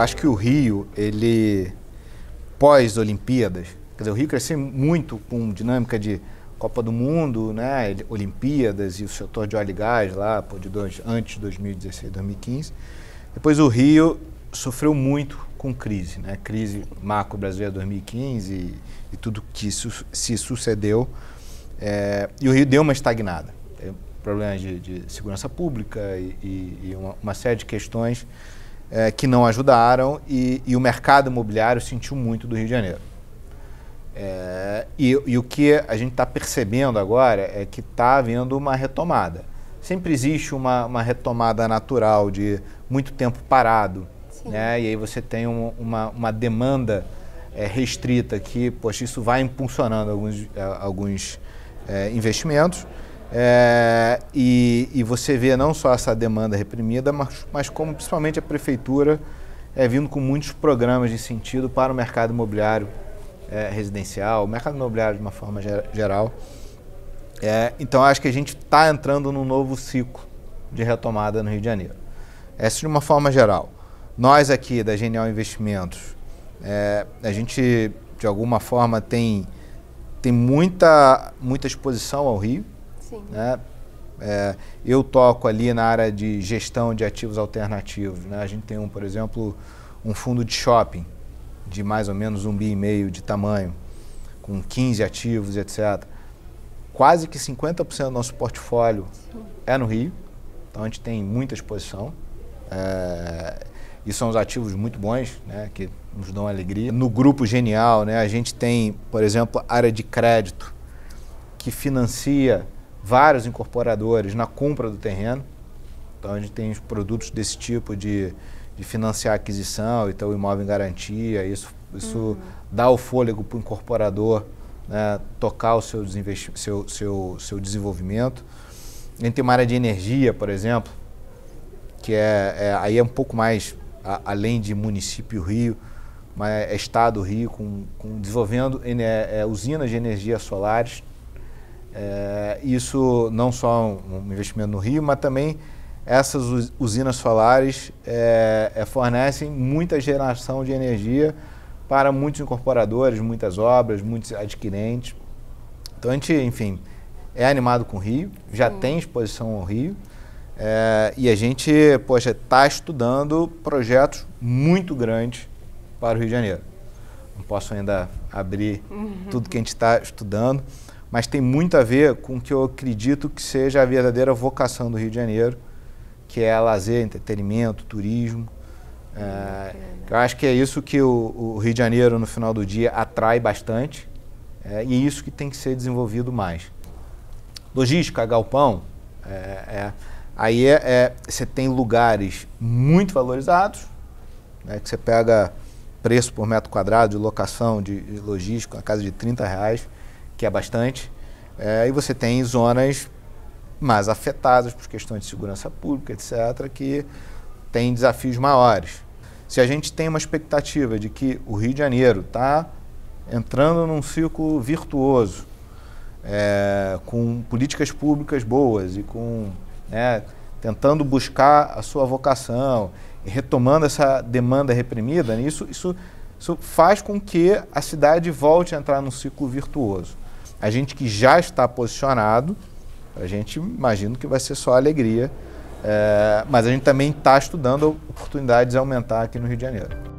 Eu acho que o Rio, ele pós-Olimpíadas, quer dizer, o Rio cresceu muito com dinâmica de Copa do Mundo, né, Olimpíadas e o setor de óleo e gás lá pô, de dois, antes de 2016, 2015. Depois o Rio sofreu muito com crise, né, crise macro brasileira 2015 e, e tudo que su se sucedeu. É, e o Rio deu uma estagnada. Problemas de, de segurança pública e, e, e uma, uma série de questões é, que não ajudaram e, e, o mercado imobiliário sentiu muito do Rio de Janeiro. É, e, e, o que a gente está percebendo agora é que está havendo uma retomada. Sempre existe uma, uma retomada natural de muito tempo parado, né? e aí você tem um, uma, uma demanda é, restrita que, poxa, isso vai impulsionando alguns, é, alguns é, investimentos. É, e, e, você vê não só essa demanda reprimida, mas, mas como principalmente a prefeitura é vindo com muitos programas de sentido para o mercado imobiliário é, residencial, o mercado imobiliário de uma forma geral. É, então acho que a gente está entrando num novo ciclo de retomada no Rio de Janeiro. Essa é, de uma forma geral. Nós aqui da Genial Investimentos, é, a gente de alguma forma tem, tem muita, muita exposição ao Rio. Sim. Né? É, eu toco ali na área de gestão de ativos alternativos. Né? A gente tem um, por exemplo, um fundo de shopping de mais ou menos um bi e meio de tamanho, com 15 ativos, etc. Quase que 50% do nosso portfólio é no Rio, então a gente tem muita exposição. É, e são os ativos muito bons, né, que nos dão alegria. No grupo genial, né, a gente tem, por exemplo, área de crédito que financia vários incorporadores na compra do terreno. Então a gente tem produtos desse tipo de, de financiar a aquisição, então o imóvel em garantia, isso, isso uhum. dá o fôlego para o incorporador né, tocar o seu, seu, seu, seu desenvolvimento. A gente tem uma área de energia, por exemplo, que é, é aí é um pouco mais a, além de município Rio, mas é Estado Rio, com, com desenvolvendo é, é, usinas de energia solares é, isso não só um investimento no Rio, mas também essas usinas solares é, é, fornecem muita geração de energia para muitos incorporadores, muitas obras, muitos adquirentes. Então a gente, enfim, é animado com o Rio, já tem exposição ao Rio. É, e a gente, poxa, está estudando projetos muito grandes para o Rio de Janeiro. Não posso ainda abrir uhum. tudo que a gente está estudando, mas tem muito a ver com o que eu acredito que seja a verdadeira vocação do Rio de Janeiro, que é lazer, entretenimento, turismo. Hum, é, eu acho que é isso que o, o, Rio de Janeiro, no final do dia, atrai bastante é, e é isso que tem que ser desenvolvido mais. Logística, galpão, é, é. aí é, você tem lugares muito valorizados, né, que você pega preço por metro quadrado de locação, de, de logística, uma casa de 30 reais, que é bastante, é, e você tem zonas mais afetadas por questões de segurança pública, etc., que têm desafios maiores. Se a gente tem uma expectativa de que o Rio de Janeiro está entrando num ciclo virtuoso, é, com políticas públicas boas e com né, tentando buscar a sua vocação, retomando essa demanda reprimida, né, isso, isso, isso faz com que a cidade volte a entrar num ciclo virtuoso. A gente que já está posicionado, a gente imagino que vai ser só alegria. É, mas a gente também está estudando oportunidades de aumentar aqui no Rio de Janeiro.